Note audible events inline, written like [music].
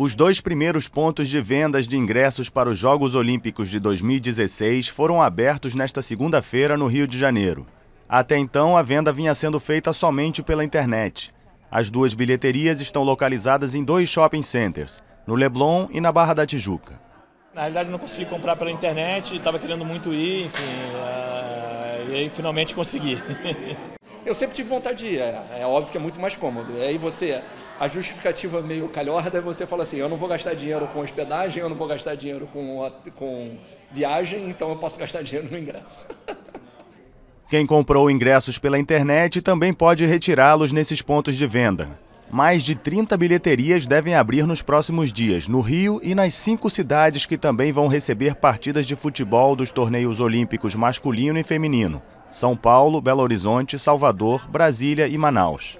Os dois primeiros pontos de vendas de ingressos para os Jogos Olímpicos de 2016 foram abertos nesta segunda-feira no Rio de Janeiro. Até então, a venda vinha sendo feita somente pela internet. As duas bilheterias estão localizadas em dois shopping centers, no Leblon e na Barra da Tijuca. Na realidade, não consegui comprar pela internet, estava querendo muito ir, enfim, uh, e aí finalmente consegui. [laughs] Eu sempre tive vontade de ir, é, é óbvio que é muito mais cômodo. Aí você a justificativa meio calhorda é você falar assim, eu não vou gastar dinheiro com hospedagem, eu não vou gastar dinheiro com, com viagem, então eu posso gastar [laughs] dinheiro no ingresso. Quem comprou ingressos pela internet também pode retirá-los nesses pontos de venda. Mais de 30 bilheterias devem abrir nos próximos dias, no Rio e nas cinco cidades que também vão receber partidas de futebol dos torneios olímpicos masculino e feminino: São Paulo, Belo Horizonte, Salvador, Brasília e Manaus.